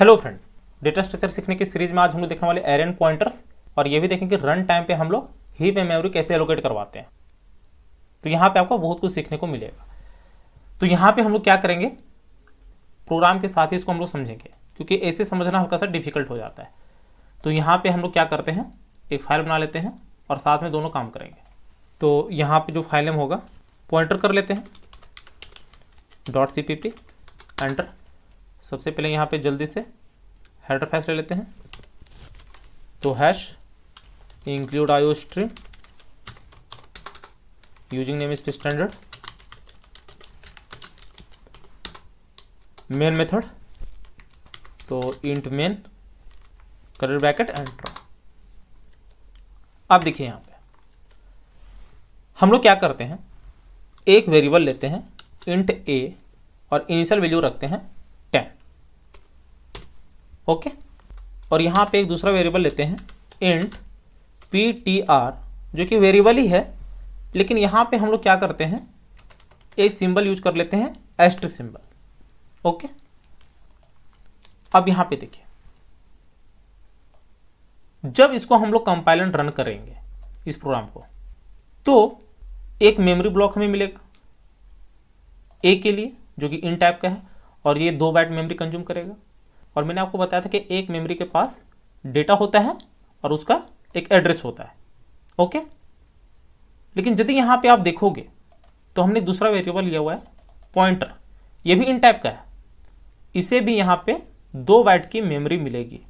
hello friends data structure सीखने की series में आज हम लोग देखने वाले एरन पॉइंटर्स और ये भी देखेंगे कि रन टाइम पे हम लोग ही पे मेमोरी कैसे एलोकेट करवाते हैं तो यहाँ पे आपको बहुत कुछ सीखने को मिलेगा तो यहाँ पे हम लोग क्या करेंगे प्रोग्राम के साथ ही इसको हम लोग समझेंगे क्योंकि ऐसे समझना हल्का सा डिफिकल्ट हो जाता है तो यहाँ पर हम लोग क्या करते हैं एक फाइल बना लेते हैं और साथ में दोनों काम करेंगे तो यहाँ पर जो फाइल नेम होगा पॉइंटर कर लेते हैं डॉट सी एंटर सबसे पहले यहाँ पे जल्दी से हेडर फैस ले लेते हैं तो hash include iostream using namespace standard main method तो int main curly bracket and draw आप देखिए यहाँ पे हम लोग क्या करते हैं एक वेरिएबल लेते हैं इंट ए और इनिशियल वैल्यू रखते हैं ओके और यहाँ पे एक दूसरा वेरिएबल लेते हैं इंट पी टी आर जो कि वेरिएबल ही है लेकिन यहाँ पे हम लोग क्या करते हैं एक सिंबल यूज कर लेते हैं एस्ट्रिक सिंबल ओके अब यहाँ पे देखिए जब इसको हम लोग कंपाइल एंड रन करेंगे इस प्रोग्राम को तो एक मेमोरी ब्लॉक हमें मिलेगा ए के लिए जो कि इन टाइप का है और ये दो बैट मेमोरी कंज्यूम करेगा और मैंने आपको बताया था कि एक मेमोरी के पास डेटा होता है और उसका एक एड्रेस होता है ओके लेकिन यदि यहाँ पे आप देखोगे तो हमने दूसरा वेरिएबल लिया हुआ है पॉइंटर ये भी इन टाइप का है इसे भी यहाँ पे दो बाइट की मेमोरी मिलेगी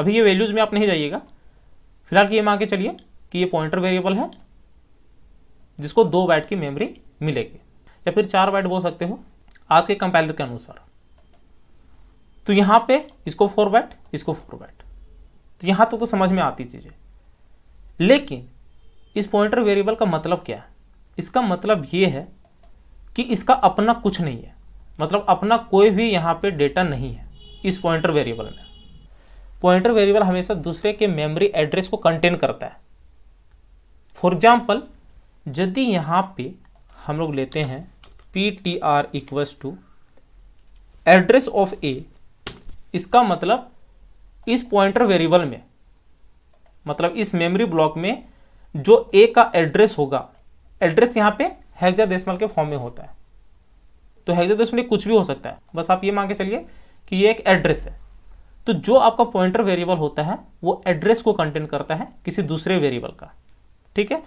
अभी ये वैल्यूज़ में आप नहीं जाइएगा फिलहाल ये मान के चलिए कि ये पॉइंटर वेरिएबल है जिसको दो बाइट की मेमोरी मिलेगी या फिर चार बाइट बोल सकते हो आज के कंपाइलर के अनुसार तो यहाँ पे इसको फॉरवर्ड इसको फॉरवर्ड तो यहाँ तो, तो समझ में आती चीज़ें लेकिन इस पॉइंटर वेरिएबल का मतलब क्या है इसका मतलब ये है कि इसका अपना कुछ नहीं है मतलब अपना कोई भी यहाँ पे डेटा नहीं है इस पॉइंटर वेरिएबल में पॉइंटर वेरिएबल हमेशा दूसरे के मेमोरी एड्रेस को कंटेन करता है फॉर एग्जाम्पल यदि यहाँ पे हम लोग लेते हैं P T R equals to address of A इसका मतलब इस पॉइंटर वेरिएबल में मतलब इस मेमोरी ब्लॉक में जो ए का एड्रेस होगा एड्रेस यहाँ पे हैगजा देशमल के फॉर्म में होता है तो हैगजा देशमल कुछ भी हो सकता है बस आप ये मान के चलिए कि ये एक एड्रेस है तो जो आपका पॉइंटर वेरिएबल होता है वो एड्रेस को कंटेन करता है किसी दूसरे वेरिएबल का ठीक है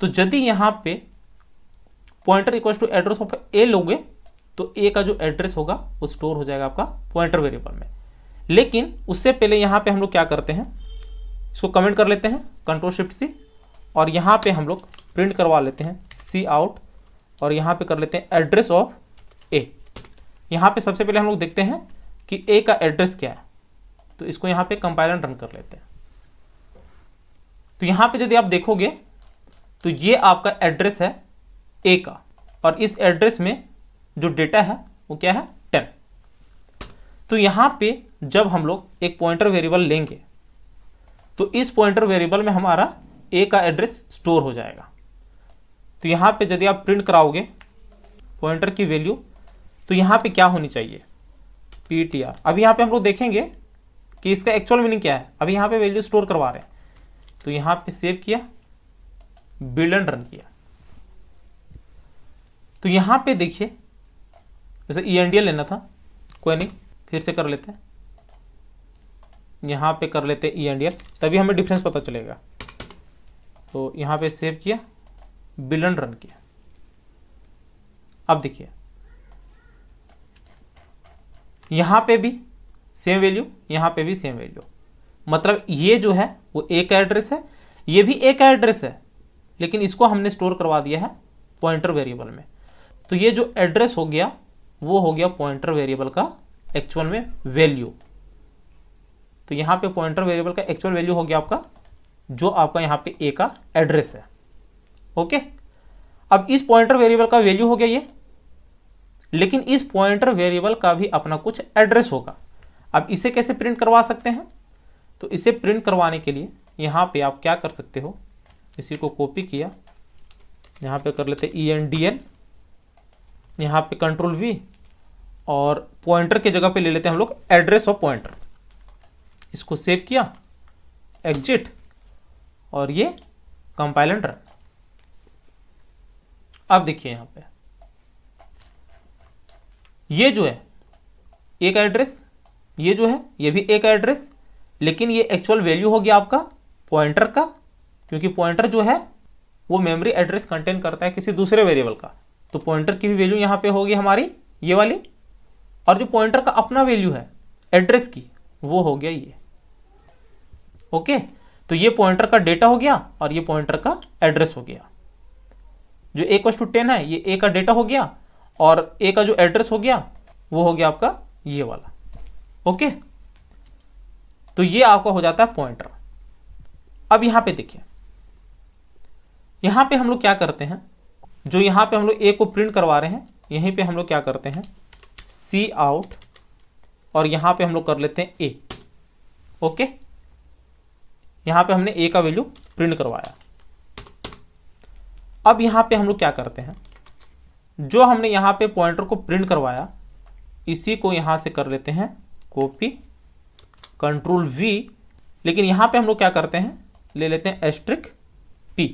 तो यदि यहाँ पे pointer equal to address of A लोगे तो ए का जो एड्रेस होगा वो स्टोर हो जाएगा आपका पॉइंटर वेरिएबल में लेकिन उससे पहले यहाँ पे हम लोग क्या करते हैं इसको कमेंट कर लेते हैं कंट्रोल शिफ्ट सी और यहाँ पे हम लोग प्रिंट करवा लेते हैं सी आउट और यहाँ पे कर लेते हैं एड्रेस ऑफ ए यहाँ पे सबसे पहले हम लोग देखते हैं कि ए का एड्रेस क्या है तो इसको यहाँ पे कंपाइलर रन कर लेते हैं तो यहाँ पे यदि आप देखोगे तो ये आपका एड्रेस है ए का और इस एड्रेस में जो डेटा है वो क्या है टेन तो यहाँ पे जब हम लोग एक पॉइंटर वेरिएबल लेंगे तो इस पॉइंटर वेरिएबल में हमारा ए का एड्रेस स्टोर हो जाएगा तो यहाँ पे यदि आप प्रिंट कराओगे पॉइंटर की वैल्यू तो यहाँ पे क्या होनी चाहिए पी टी आर अब यहाँ पे हम लोग देखेंगे कि इसका एक्चुअल मीनिंग क्या है अभी यहाँ पे वैल्यू स्टोर करवा रहे हैं तो यहाँ पे सेव किया बिल्ड एंड रन किया तो यहाँ पे देखिए जैसे ई एन डी लेना था कोई नहीं फिर से कर लेते हैं यहाँ पे कर लेते ई एंड एल तभी हमें डिफरेंस पता चलेगा तो यहाँ पे सेव किया बिलन रन किया अब देखिए यहाँ पे भी सेम वैल्यू यहाँ पे भी सेम वैल्यू मतलब ये जो है वो एक एड्रेस है ये भी एक एड्रेस है लेकिन इसको हमने स्टोर करवा दिया है पॉइंटर वेरिएबल में तो ये जो एड्रेस हो गया वो हो गया पॉइंटर वेरिएबल का एक्चुअल में वैल्यू तो यहाँ पे पॉइंटर वेरिएबल का एक्चुअल वैल्यू हो गया आपका जो आपका यहाँ पे ए का एड्रेस है ओके अब इस पॉइंटर वेरिएबल का वैल्यू हो गया ये लेकिन इस पॉइंटर वेरिएबल का भी अपना कुछ एड्रेस होगा अब इसे कैसे प्रिंट करवा सकते हैं तो इसे प्रिंट करवाने के लिए यहाँ पे आप क्या कर सकते हो इसी को कॉपी किया यहाँ पे कर लेते ई एन डी एन यहाँ पे कंट्रोल वी और पॉइंटर के जगह पे ले लेते हैं हम लोग एड्रेस ऑफ पॉइंटर इसको सेव किया एग्जिट और ये कंपाइलेंट रन अब देखिए यहाँ पे ये जो है एक एड्रेस ये जो है ये भी एक एड्रेस लेकिन ये एक्चुअल वैल्यू हो गया आपका पॉइंटर का क्योंकि पॉइंटर जो है वो मेमोरी एड्रेस कंटेन करता है किसी दूसरे वेरिएबल का तो पॉइंटर की भी वैल्यू यहाँ पे होगी हमारी ये वाली और जो पॉइंटर का अपना वैल्यू है एड्रेस की वो हो गया ये ओके तो ये पॉइंटर का डेटा हो गया और ये पॉइंटर का एड्रेस हो गया जो ए वस टेन है ये ए का डेटा हो गया और ए का जो एड्रेस हो गया वो हो गया आपका ये वाला ओके तो ये आपका हो जाता है पॉइंटर अब यहां पे देखिए यहां पे हम लोग क्या करते हैं जो यहां पे हम लोग ए को प्रिंट करवा रहे हैं यहीं पे हम लोग क्या करते हैं सी आउट और यहां पे हम लोग कर लेते हैं ए ओके यहाँ पे हमने ए का वैल्यू प्रिंट करवाया अब यहाँ पे हम लोग क्या करते हैं जो हमने यहाँ पे पॉइंटर को प्रिंट करवाया इसी को यहाँ से कर लेते हैं कॉपी कंट्रोल वी लेकिन यहाँ पे हम लोग क्या करते हैं ले लेते हैं एस्ट्रिक पी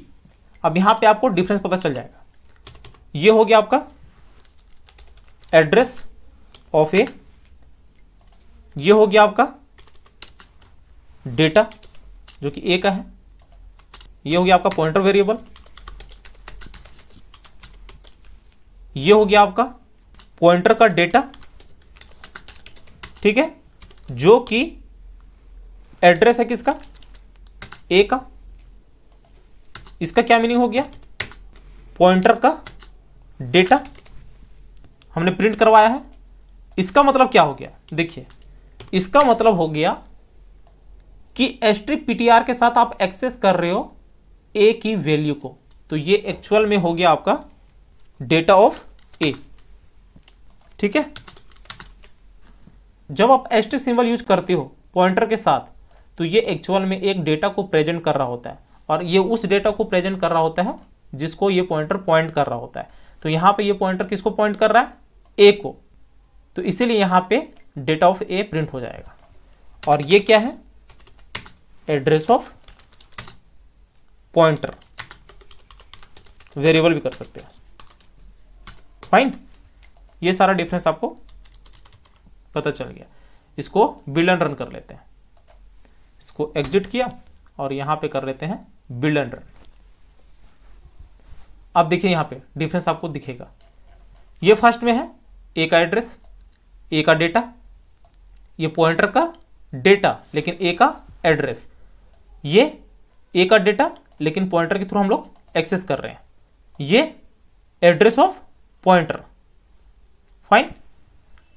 अब यहाँ पे आपको डिफरेंस पता चल जाएगा ये हो गया आपका एड्रेस ऑफ ए ये हो गया आपका डेटा जो कि ए का है ये हो गया आपका पॉइंटर वेरिएबल ये हो गया आपका पॉइंटर का डेटा ठीक है जो कि एड्रेस है किसका ए का इसका क्या मीनिंग हो गया पॉइंटर का डेटा हमने प्रिंट करवाया है इसका मतलब क्या हो गया देखिए इसका मतलब हो गया कि एस्ट्री पीटीआर के साथ आप एक्सेस कर रहे हो ए की वैल्यू को तो ये एक्चुअल में हो गया आपका डेटा ऑफ ए ठीक है जब आप एस्ट्रिक सिंबल यूज करते हो पॉइंटर के साथ तो ये एक्चुअल में एक डेटा को प्रेजेंट कर रहा होता है और ये उस डेटा को प्रेजेंट कर रहा होता है जिसको ये पॉइंटर पॉइंट कर रहा होता है तो यहां पे ये पॉइंटर किसको पॉइंट कर रहा है ए को तो इसीलिए यहां पे डेटा ऑफ ए प्रिंट हो जाएगा और ये क्या है एड्रेस ऑफ पॉइंटर वेरिएबल भी कर सकते हैं फाइन ये सारा डिफरेंस आपको पता चल गया इसको बिल्ड एंड रन कर लेते हैं इसको एग्जिट किया और यहां पे कर लेते हैं बिल्ड एंड रन अब देखिए यहां पे डिफरेंस आपको दिखेगा ये फर्स्ट में है ए का एड्रेस ए का डेटा ये पॉइंटर का डेटा लेकिन ए का एड्रेस ये ए का डेटा लेकिन पॉइंटर के थ्रू हम लोग एक्सेस कर रहे हैं ये एड्रेस ऑफ पॉइंटर फाइन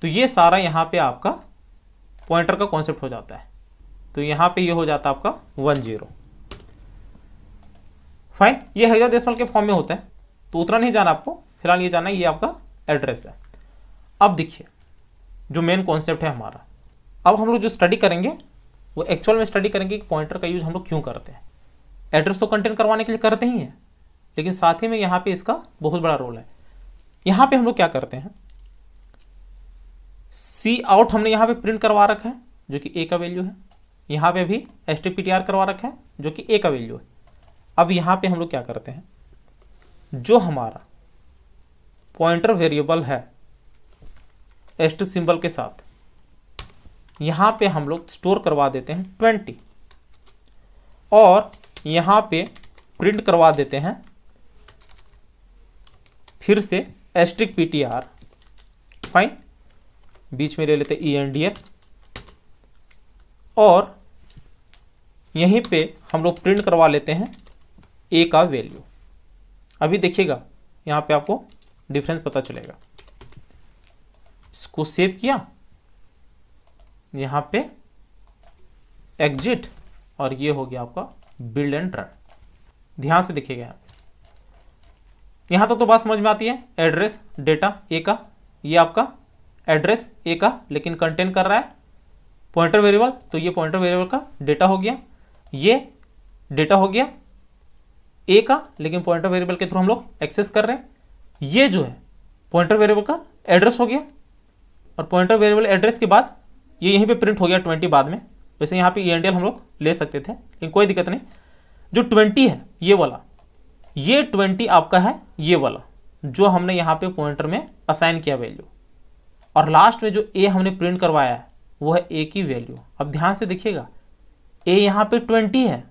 तो ये सारा यहाँ पे आपका पॉइंटर का कॉन्सेप्ट हो जाता है तो यहाँ पे ये यह हो जाता है आपका वन जीरो फाइन ये हजार देशमल के फॉर्म में होता है तो उतना नहीं जाना आपको फिलहाल ये जाना ये आपका एड्रेस है अब देखिए जो मेन कॉन्सेप्ट है हमारा अब हम लोग जो स्टडी करेंगे वो एक्चुअल में स्टडी करेंगे कि पॉइंटर का यूज़ हम लोग क्यों करते हैं एड्रेस तो कंटेंट करवाने के लिए करते ही हैं लेकिन साथ ही में यहाँ पे इसका बहुत बड़ा रोल है यहाँ पे हम लोग क्या करते हैं सी आउट हमने यहाँ पे प्रिंट करवा रखा है जो कि ए का वैल्यू है यहाँ पे भी एस करवा रखा है जो कि ए का वैल्यू है अब यहाँ पे हम लोग क्या करते हैं जो हमारा पॉइंटर वेरिएबल है एस्ट्रिक सिंबल के साथ यहाँ पे हम लोग स्टोर करवा देते हैं ट्वेंटी और यहाँ पे प्रिंट करवा देते हैं फिर से asterisk P T R fine बीच में ले लेते ई एन डी एल और यहीं पे हम लोग प्रिंट करवा लेते हैं ए का वैल्यू अभी देखिएगा यहाँ पे आपको डिफरेंस पता चलेगा इसको सेव किया यहाँ पे एग्जिट और ये हो गया आपका बिल्ड एंड रन ध्यान से देखिएगा यहाँ यहाँ तक तो, तो बात समझ में आती है एड्रेस डेटा ए का ये आपका एड्रेस ए का लेकिन कंटेन कर रहा है पॉइंटर वेरिएबल तो ये पॉइंटर वेरिएबल का डेटा हो गया ये डेटा हो गया ए का लेकिन पॉइंटर वेरिएबल के थ्रू हम लोग एक्सेस कर रहे हैं ये जो है पॉइंटर वेरिएबल का एड्रेस हो गया और पॉइंटर वेरिएबल एड्रेस के बाद ये यहीं पे प्रिंट हो गया ट्वेंटी बाद में वैसे यहाँ पे ई e एन हम लोग ले सकते थे लेकिन कोई दिक्कत नहीं जो ट्वेंटी है ये वाला ये ट्वेंटी आपका है ये वाला जो हमने यहाँ पे पॉइंटर में असाइन किया वैल्यू और लास्ट में जो ए हमने प्रिंट करवाया है वो है ए की वैल्यू अब ध्यान से देखिएगा ए यहाँ पे ट्वेंटी है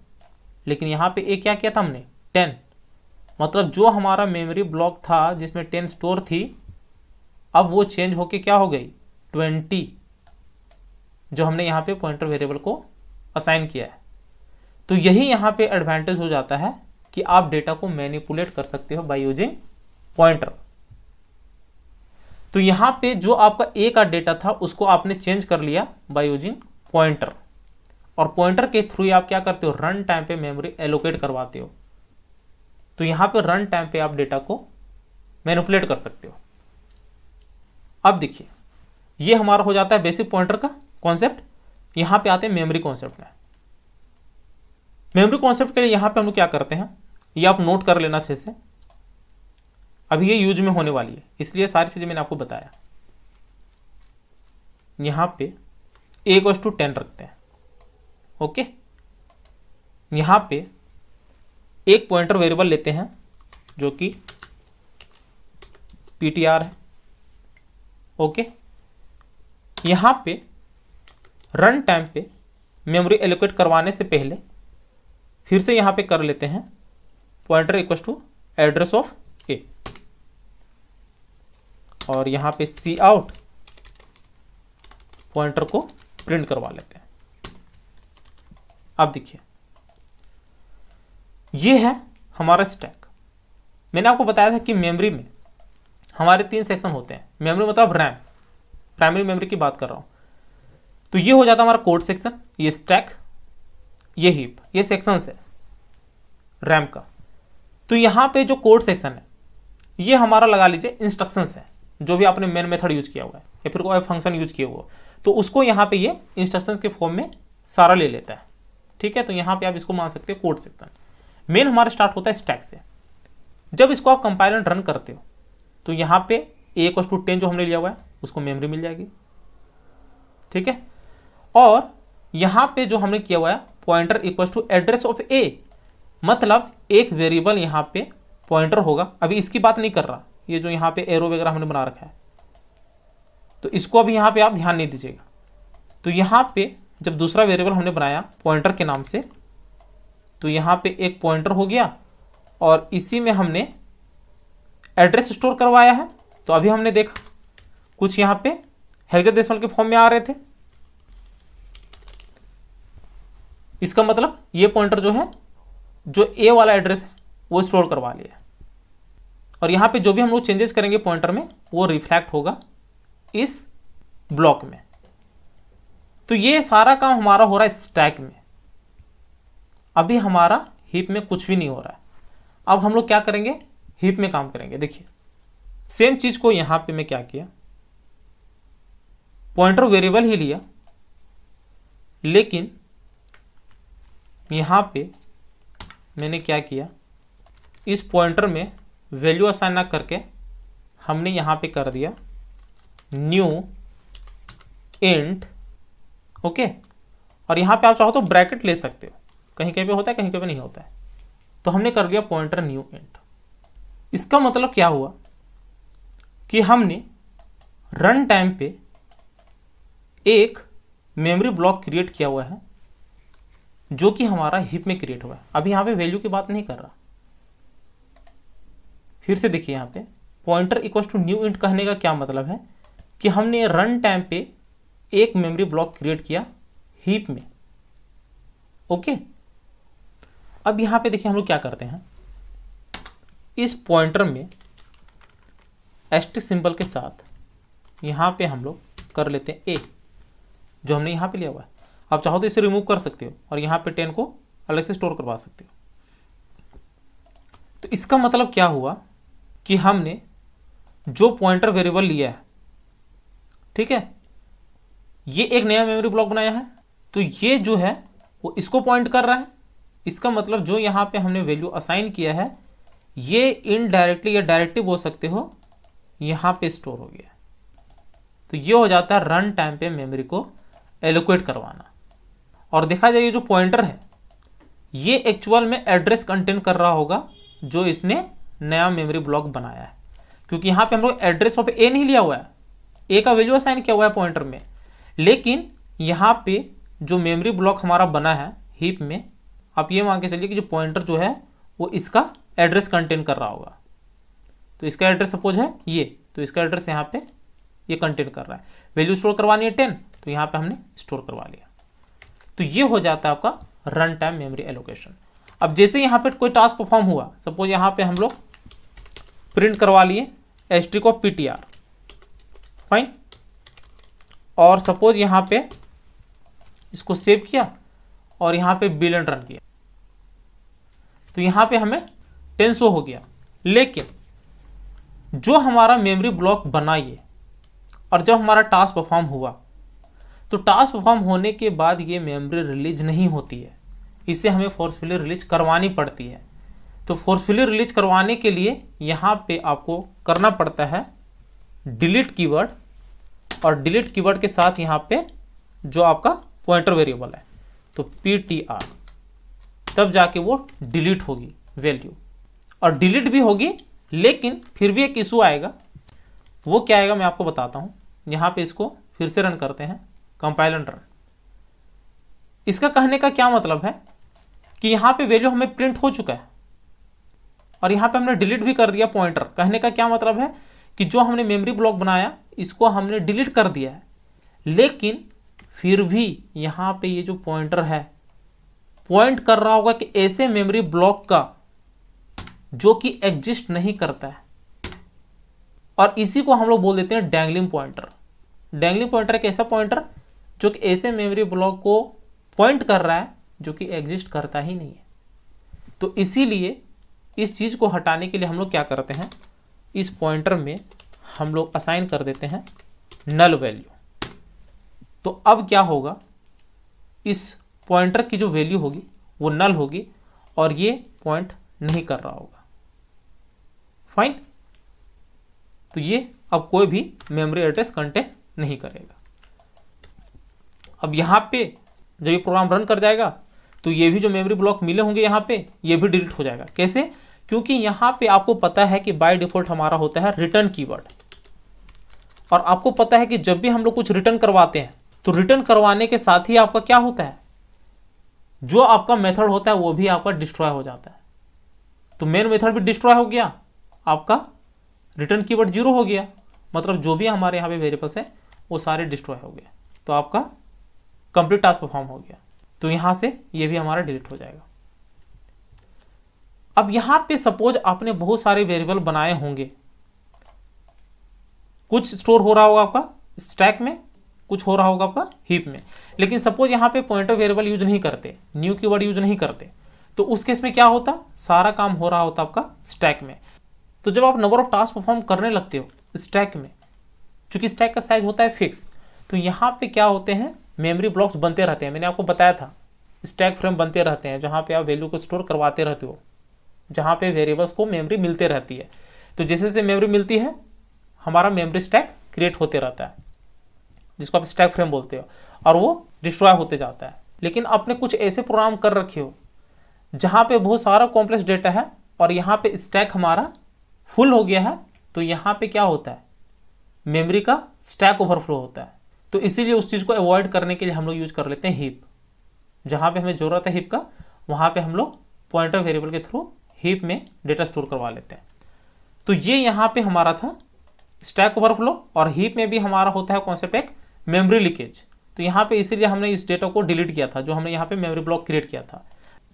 लेकिन यहाँ पे ए क्या किया था हमने टेन मतलब जो हमारा मेमोरी ब्लॉक था जिसमें टेन स्टोर थी अब वो चेंज होके क्या हो गई ट्वेंटी जो हमने यहाँ पे पॉइंटर वेरिएबल को असाइन किया है तो यही यहाँ पे एडवांटेज हो जाता है कि आप डेटा को मैनिपुलेट कर सकते हो बाई यूजिंग पॉइंटर तो यहाँ पे जो आपका ए का डेटा था उसको आपने चेंज कर लिया बाई यूजिंग पॉइंटर और पॉइंटर के थ्रू आप क्या करते हो रन टाइम पे मेमोरी एलोकेट करवाते हो तो यहाँ पे रन टाइम पे आप डेटा को मैनिपुलेट कर सकते हो अब देखिए ये हमारा हो जाता है बेसिक पॉइंटर का कॉन्सेप्ट यहां पे आते हैं मेमोरी कॉन्सेप्ट में मेमोरी कॉन्सेप्ट के लिए यहां पे हम लोग क्या करते हैं ये आप नोट कर लेना अच्छे से अभी ये यूज में होने वाली है इसलिए सारी चीज़ें मैंने आपको बताया यहां पे ए कोस टू टेन रखते हैं ओके यहां पे एक पॉइंटर वेरिएबल लेते हैं जो कि पी टी आर है ओके यहां पे रन टाइम पे मेमोरी एलोकेट करवाने से पहले फिर से यहाँ पे कर लेते हैं pointer equal to address of A और यहाँ पे सी आउट पॉइंटर को प्रिंट करवा लेते हैं आप देखिए ये है हमारा स्टैक मैंने आपको बताया था कि मेमोरी में हमारे तीन सेक्शन होते हैं मेमोरी मतलब रैम प्राइमरी मेमोरी की बात कर रहा हूँ तो ये हो जाता हमारा कोड सेक्शन ये स्टैक ये हिप ये सेक्शन है रैम का तो यहाँ पे जो कोड सेक्शन है ये हमारा लगा लीजिए इंस्ट्रक्शंस है जो भी आपने मेन मेथड यूज किया हुआ है या फिर कोई फंक्शन यूज किया हुआ तो उसको यहाँ पे ये इंस्ट्रक्शंस के फॉर्म में सारा ले लेता है ठीक है तो यहाँ पे आप इसको मान सकते हो कोड सेक्शन मेन हमारा स्टार्ट होता है स्टैक से जब इसको आप कंपाइलर रन करते हो तो यहाँ पे एक कॉस टू टेन जो हमने लिया हुआ है उसको मेमोरी मिल जाएगी ठीक है और यहाँ पे जो हमने किया हुआ है pointer equal to address of A मतलब एक वेरिएबल यहाँ पे पॉइंटर होगा अभी इसकी बात नहीं कर रहा ये जो यहाँ पे एरो वगैरह हमने बना रखा है तो इसको अभी यहाँ पे आप ध्यान नहीं दीजिएगा तो यहाँ पे जब दूसरा वेरिएबल हमने बनाया पॉइंटर के नाम से तो यहाँ पे एक पॉइंटर हो गया और इसी में हमने एड्रेस स्टोर करवाया है तो अभी हमने देखा कुछ यहाँ पे हेक्साडेसिमल के फॉर्म में आ रहे थे इसका मतलब ये पॉइंटर जो है जो ए वाला एड्रेस है वो स्टोर करवा लिया और यहाँ पे जो भी हम लोग चेंजेस करेंगे पॉइंटर में वो रिफ्लेक्ट होगा इस ब्लॉक में तो ये सारा काम हमारा हो रहा है स्टैक में अभी हमारा हीप में कुछ भी नहीं हो रहा है अब हम लोग क्या करेंगे हीप में काम करेंगे देखिए सेम चीज़ को यहाँ पे मैं क्या किया पॉइंटर वेरिएबल ही लिया लेकिन यहाँ पे मैंने क्या किया इस पॉइंटर में वैल्यू असाइन ना करके हमने यहाँ पे कर दिया न्यू इंट ओके और यहाँ पे आप चाहो तो ब्रैकेट ले सकते हो कहीं कहीं पे होता है कहीं कहीं पे नहीं होता है तो हमने कर लिया पॉइंटर न्यू इंट इसका मतलब क्या हुआ कि हमने रन टाइम पे एक मेमोरी ब्लॉक क्रिएट किया हुआ है जो कि हमारा हिप में क्रिएट हुआ है अभी यहाँ पे वैल्यू की बात नहीं कर रहा फिर से देखिए यहाँ पे pointer equal to new int कहने का क्या मतलब है कि हमने रन टाइम पे एक मेमोरी ब्लॉक क्रिएट किया हीप में ओके अब यहाँ पे देखिए हम लोग क्या करते हैं इस पॉइंटर में एस्टिक सिंबल के साथ यहाँ पे हम लोग कर लेते हैं ए जो हमने यहाँ पे लिया हुआ है आप चाहो तो इसे रिमूव कर सकते हो और यहाँ पे टेन को अलग से स्टोर करवा सकते हो तो इसका मतलब क्या हुआ कि हमने जो पॉइंटर वेरिएबल लिया है ठीक है ये एक नया मेमोरी ब्लॉक बनाया है तो ये जो है वो इसको पॉइंट कर रहा है इसका मतलब जो यहाँ पे हमने वैल्यू असाइन किया है ये इनडायरेक्टली या डायरेक्टली बोल सकते हो यहाँ पे स्टोर हो गया तो ये हो जाता है रन टाइम पे मेमोरी को एलोकेट करवाना और देखा जाए ये जो पॉइंटर है ये एक्चुअल में एड्रेस कंटेंट कर रहा होगा जो इसने नया मेमोरी ब्लॉक बनाया है क्योंकि यहाँ पे हम लोग एड्रेस ऑफ ए नहीं लिया हुआ है ए का वैल्यू असाइन किया हुआ है पॉइंटर में लेकिन यहाँ पे जो मेमोरी ब्लॉक हमारा बना है हीप में आप ये मान के चलिए कि जो पॉइंटर जो है वो इसका एड्रेस कंटेन कर रहा होगा तो इसका एड्रेस सपोज है ये तो इसका एड्रेस यहाँ पे ये कंटेन कर रहा है वैल्यू स्टोर करवानी है टेन तो यहाँ पे हमने स्टोर करवा लिया तो ये हो जाता है आपका रन टाइम मेमोरी एलोकेशन अब जैसे यहाँ पे कोई टास्क परफॉर्म हुआ सपोज यहाँ पे हम लोग प्रिंट करवा लिए एच टी को पी टी आर फाइन और सपोज यहाँ पे इसको सेव किया और यहाँ पे एंड रन किया तो यहाँ पे हमें टेन सो हो गया लेकिन जो हमारा मेमोरी ब्लॉक बनाइए और जब हमारा टास्क परफॉर्म हुआ तो टास्क परफॉर्म होने के बाद ये मेमोरी रिलीज नहीं होती है इसे हमें फोर्सफुली रिलीज करवानी पड़ती है तो फोर्सफुली रिलीज करवाने के लिए यहाँ पे आपको करना पड़ता है डिलीट कीवर्ड और डिलीट कीवर्ड के साथ यहाँ पे जो आपका पॉइंटर वेरिएबल है तो पी टी आर तब जाके वो डिलीट होगी वैल्यू और डिलीट भी होगी लेकिन फिर भी एक इशू आएगा वो क्या आएगा मैं आपको बताता हूँ यहाँ पे इसको फिर से रन करते हैं कंपाइल एंड रन इसका कहने का क्या मतलब है कि यहां पे वैल्यू हमें प्रिंट हो चुका है और यहां पे हमने डिलीट भी कर दिया पॉइंटर कहने का क्या मतलब है कि जो हमने मेमोरी ब्लॉक बनाया इसको हमने डिलीट कर दिया है लेकिन फिर भी यहां पे ये यह जो पॉइंटर है पॉइंट कर रहा होगा कि ऐसे मेमोरी ब्लॉक का जो कि एग्जिस्ट नहीं करता है और इसी को हम लोग बोल देते हैं डैंगलिंग पॉइंटर डैंगलिंग पॉइंटर एक ऐसा पॉइंटर जो कि ऐसे मेमोरी ब्लॉक को पॉइंट कर रहा है जो कि एग्जिस्ट करता ही नहीं है तो इसीलिए इस चीज़ को हटाने के लिए हम लोग क्या करते हैं इस पॉइंटर में हम लोग असाइन कर देते हैं नल वैल्यू तो अब क्या होगा इस पॉइंटर की जो वैल्यू होगी वो नल होगी और ये पॉइंट नहीं कर रहा होगा फाइन तो ये अब कोई भी मेमोरी एड्रेस कंटेंट नहीं करेगा अब यहाँ पे जब ये प्रोग्राम रन कर जाएगा तो ये भी जो मेमोरी ब्लॉक मिले होंगे यहाँ पे ये भी डिलीट हो जाएगा कैसे क्योंकि यहाँ पे आपको पता है कि बाय डिफ़ॉल्ट हमारा होता है रिटर्न कीवर्ड और आपको पता है कि जब भी हम लोग कुछ रिटर्न करवाते हैं तो रिटर्न करवाने के साथ ही आपका क्या होता है जो आपका मेथड होता है वो भी आपका डिस्ट्रॉय हो जाता है तो मेन मेथड भी डिस्ट्रॉय हो गया आपका रिटर्न कीवर्ड जीरो हो गया मतलब जो भी हमारे यहाँ पे वेरिएबल्स है वो सारे डिस्ट्रॉय हो गए तो आपका कंप्लीट टास्क परफॉर्म हो गया तो यहां से ये भी हमारा डिलीट हो जाएगा अब यहां पे सपोज आपने बहुत सारे वेरिएबल बनाए होंगे कुछ स्टोर हो रहा होगा आपका स्टैक में कुछ हो रहा होगा आपका हीप में लेकिन सपोज यहां पे पॉइंटर वेरिएबल यूज नहीं करते न्यू की वर्ड यूज नहीं करते तो उस केस में क्या होता सारा काम हो रहा होता आपका स्टैक में तो जब आप नंबर ऑफ टास्क परफॉर्म करने लगते हो स्टैक में चूंकि स्टैक का साइज होता है फिक्स तो यहां पे क्या होते हैं मेमोरी ब्लॉक्स बनते रहते हैं मैंने आपको बताया था स्टैक फ्रेम बनते रहते हैं जहाँ पे आप वैल्यू को स्टोर करवाते रहते हो जहाँ पे वेरिएबल्स को मेमोरी मिलते रहती है तो जैसे जैसे मेमोरी मिलती है हमारा मेमोरी स्टैक क्रिएट होते रहता है जिसको आप स्टैक फ्रेम बोलते हो और वो डिस्ट्रॉय होते जाता है लेकिन आपने कुछ ऐसे प्रोग्राम कर रखे हो जहाँ पर बहुत सारा कॉम्प्लेक्स डेटा है और यहाँ पर स्टैक हमारा फुल हो गया है तो यहाँ पर क्या होता है मेमरी का स्टैक ओवरफ्लो होता है तो इसीलिए उस चीज़ को अवॉइड करने के लिए हम लोग यूज कर लेते हैं हिप जहाँ पे हमें ज़रूरत है हिप का वहाँ पे हम लोग पॉइंटर वेरिएबल के थ्रू हिप में डेटा स्टोर करवा लेते हैं तो ये यहाँ पे हमारा था स्टैक ओवरफ्लो और हीप में भी हमारा होता है कॉन्सेप्ट एक मेमोरी लीकेज तो यहाँ पे इसीलिए हमने इस डेटा को डिलीट किया था जो हमने यहाँ पे मेमोरी ब्लॉक क्रिएट किया था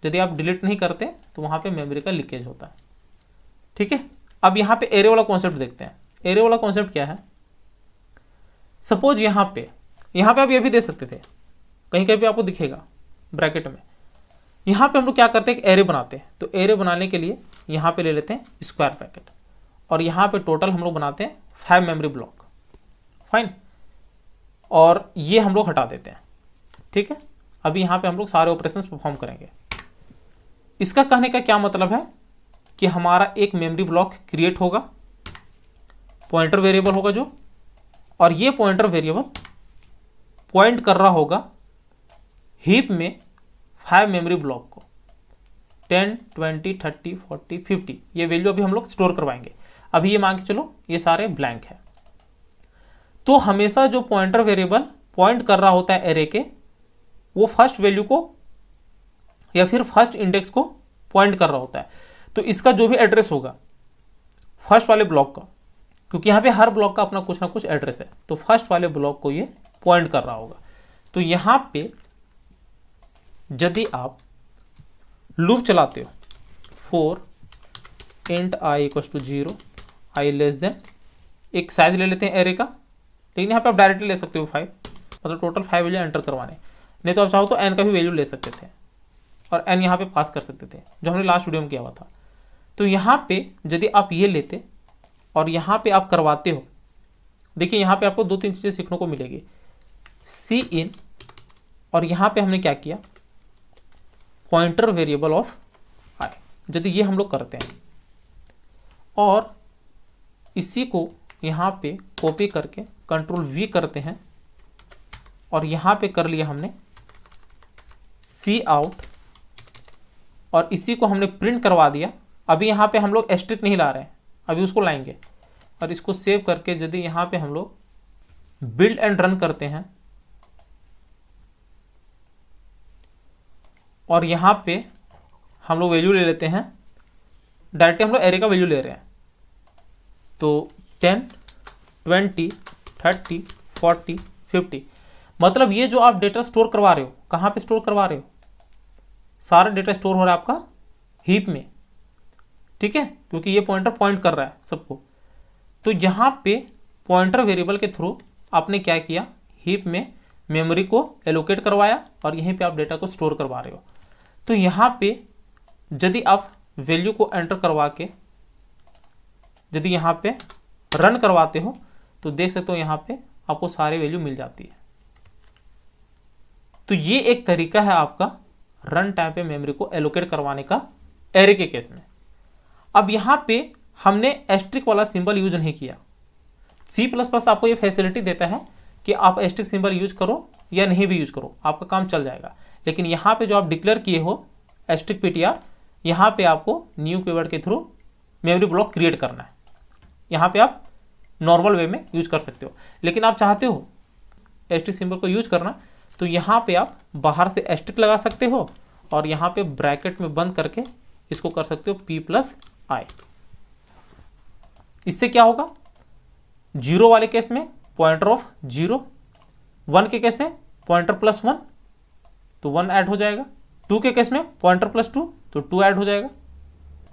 यदि आप डिलीट नहीं करते तो वहाँ पे मेमोरी का लीकेज होता है ठीक है अब यहाँ पे एरे वाला कॉन्सेप्ट देखते हैं एरे वाला कॉन्सेप्ट क्या है सपोज यहाँ पे यहाँ पे आप ये भी दे सकते थे कहीं कहीं पे आपको दिखेगा ब्रैकेट में यहाँ पे हम लोग क्या करते हैं एरे बनाते हैं तो एरे बनाने के लिए यहाँ पे ले लेते हैं स्क्वायर ब्रैकेट और यहाँ पे टोटल हम लोग बनाते हैं फाइव मेमोरी ब्लॉक फाइन और ये हम लोग हटा देते हैं ठीक है अभी यहाँ पर हम लोग सारे ऑपरेशन परफॉर्म करेंगे इसका कहने का क्या मतलब है कि हमारा एक मेमरी ब्लॉक क्रिएट होगा पॉइंटर वेरिएबल होगा जो और ये पॉइंटर वेरिएबल पॉइंट कर रहा होगा हीप में फाइव मेमोरी ब्लॉक को ten twenty thirty forty fifty ये वैल्यू अभी हम लोग स्टोर करवाएंगे अभी ये मान के चलो ये सारे ब्लैंक है तो हमेशा जो पॉइंटर वेरिएबल पॉइंट कर रहा होता है एरे के वो फर्स्ट वैल्यू को या फिर फर्स्ट इंडेक्स को पॉइंट कर रहा होता है तो इसका जो भी एड्रेस होगा फर्स्ट वाले ब्लॉक का क्योंकि यहाँ पे हर ब्लॉक का अपना कुछ ना कुछ एड्रेस है तो फर्स्ट वाले ब्लॉक को ये पॉइंट कर रहा होगा तो यहाँ पे यदि आप लूप चलाते हो for int I equal to zero I less than एक साइज ले लेते हैं एरे का लेकिन यहाँ पे आप डायरेक्टली ले सकते हो फाइव मतलब टोटल फाइव वैल्यू एंटर करवाने नहीं तो आप चाहो तो एन का भी वैल्यू ले सकते थे और एन यहाँ पे पास कर सकते थे जो हमने लास्ट वीडियो में किया हुआ था तो यहाँ पे यदि आप ये लेते और यहाँ पे आप करवाते हो देखिए यहाँ पे आपको दो तीन चीज़ें सीखने को मिलेगी सी इन और यहाँ पे हमने क्या किया पॉइंटर वेरिएबल ऑफ आई यदि ये हम लोग करते हैं और इसी को यहाँ पे कॉपी करके कंट्रोल वी करते हैं और यहाँ पे कर लिया हमने सी आउट और इसी को हमने प्रिंट करवा दिया अभी यहाँ पे हम लोग एस्ट्रिक नहीं ला रहे हैं अभी उसको लाएंगे और इसको सेव करके यदि यहाँ पे हम लोग बिल्ड एंड रन करते हैं और यहाँ पे हम लोग वैल्यू ले लेते हैं डायरेक्ट हम लोग एरे का वैल्यू ले रहे हैं तो ten twenty thirty forty fifty मतलब ये जो आप डेटा स्टोर करवा रहे हो कहाँ पे स्टोर करवा रहे हो सारा डेटा स्टोर हो रहा है आपका हीप में ठीक है क्योंकि ये पॉइंटर पॉइंट कर रहा है सबको तो यहाँ पे पॉइंटर वेरिएबल के थ्रू आपने क्या किया हीप में मेमोरी को एलोकेट करवाया और यहीं पे आप डेटा को स्टोर करवा रहे हो तो यहाँ पे यदि आप वैल्यू को एंटर करवा के यदि यहाँ पे रन करवाते हो तो देख सकते हो यहाँ पे आपको सारे वैल्यू मिल जाती है तो ये एक तरीका है आपका रन टाइम पे मेमोरी को एलोकेट करवाने का एरे के केस में अब यहाँ पे हमने एस्ट्रिक वाला सिंबल यूज नहीं किया सी प्लस प्लस आपको ये फैसिलिटी देता है कि आप एस्ट्रिक सिंबल यूज करो या नहीं भी यूज करो आपका काम चल जाएगा लेकिन यहाँ पे जो आप डिक्लेयर किए हो एस्ट्रिक पी टी आर यहाँ पर आपको न्यू कीवर्ड के थ्रू मेमोरी ब्लॉक क्रिएट करना है यहाँ पे आप नॉर्मल वे में यूज कर सकते हो लेकिन आप चाहते हो एस्ट्रिक सिंबल को यूज करना तो यहाँ पर आप बाहर से एस्ट्रिक लगा सकते हो और यहाँ पे ब्रैकेट में बंद करके इसको कर सकते हो पी प्लस आई इससे क्या होगा जीरो वाले केस में पॉइंटर ऑफ जीरो वन के केस में पॉइंटर प्लस वन तो वन ऐड हो जाएगा टू के केस में पॉइंटर प्लस टू तो टू ऐड हो जाएगा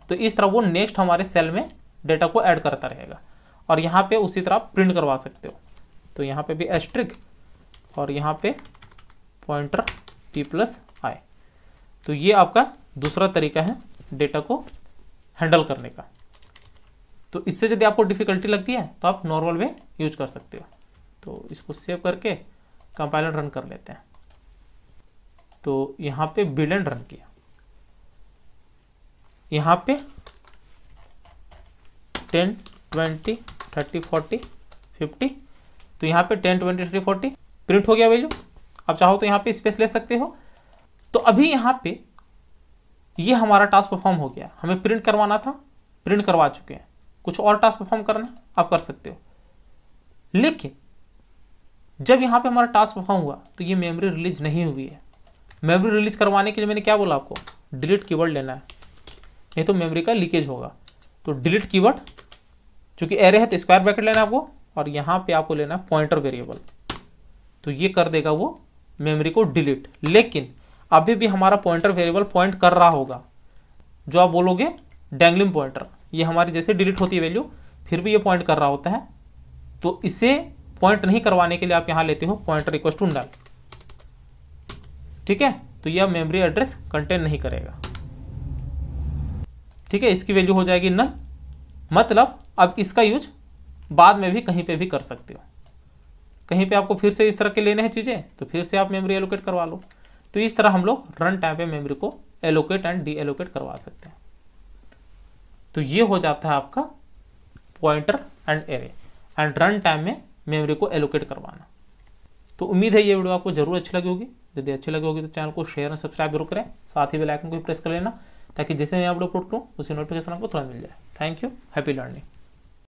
तो इस तरह वो नेक्स्ट हमारे सेल में डेटा को ऐड करता रहेगा और यहाँ पे उसी तरह आप प्रिंट करवा सकते हो तो यहाँ पे भी एस्ट्रिक और यहाँ पे पॉइंटर पी प्लस आई तो ये आपका दूसरा तरीका है डेटा को हैंडल करने का तो इससे यदि आपको डिफिकल्टी लगती है तो आप नॉर्मल वे यूज कर सकते हो तो इसको सेव करके कंपाइलर रन कर लेते हैं तो यहाँ पे बिल एंड रन किया यहाँ पे ten twenty thirty forty fifty तो यहाँ पे ten twenty thirty forty print हो गया वैल्यू आप चाहो तो यहाँ पे स्पेस ले सकते हो तो अभी यहाँ पे ये हमारा टास्क परफॉर्म हो गया हमें प्रिंट करवाना था प्रिंट करवा चुके हैं कुछ और टास्क परफॉर्म करना आप कर सकते हो लेकिन जब यहाँ पे हमारा टास्क परफॉर्म हुआ तो ये मेमोरी रिलीज नहीं हुई है मेमोरी रिलीज करवाने के लिए मैंने क्या बोला आपको डिलीट कीवर्ड लेना है नहीं तो मेमोरी का लीकेज होगा तो डिलीट कीवर्ड चूँकि एरे है तो स्क्वायर ब्रैकेट लेना है आपको और यहाँ पे आपको लेना है पॉइंटर वेरिएबल तो ये कर देगा वो मेमोरी को डिलीट लेकिन अभी भी हमारा पॉइंटर वेरिएबल पॉइंट कर रहा होगा जो आप बोलोगे डेंगलिंग पॉइंटर ये हमारी जैसे डिलीट होती है वैल्यू फिर भी ये पॉइंट कर रहा होता है तो इसे पॉइंट नहीं करवाने के लिए आप यहाँ लेते हो पॉइंटर इक्वल टू नल ठीक है तो यह मेमोरी एड्रेस कंटेन नहीं करेगा ठीक है इसकी वैल्यू हो जाएगी नल मतलब अब इसका यूज बाद में भी कहीं पे भी कर सकते हो कहीं पे आपको फिर से इस तरह के लेने हैं चीज़ें तो फिर से आप मेमोरी एलोकेट करवा लो तो इस तरह हम लोग रन टाइम पे मेमोरी को एलोकेट एंड डी एलोकेट करवा सकते हैं तो ये हो जाता है आपका pointer and array and run time में मेमोरी को एलोकेट करवाना तो उम्मीद है ये वीडियो आपको जरूर अच्छी लगी होगी यदि अच्छी लगी होगी तो चैनल को शेयर और सब्सक्राइब जरूर करें साथ ही बेल आइकन को भी प्रेस कर लेना ताकि जैसे मैं अपलोड करूँ उसकी नोटिफिकेशन आपको थोड़ा मिल जाए थैंक यू हैप्पी लर्निंग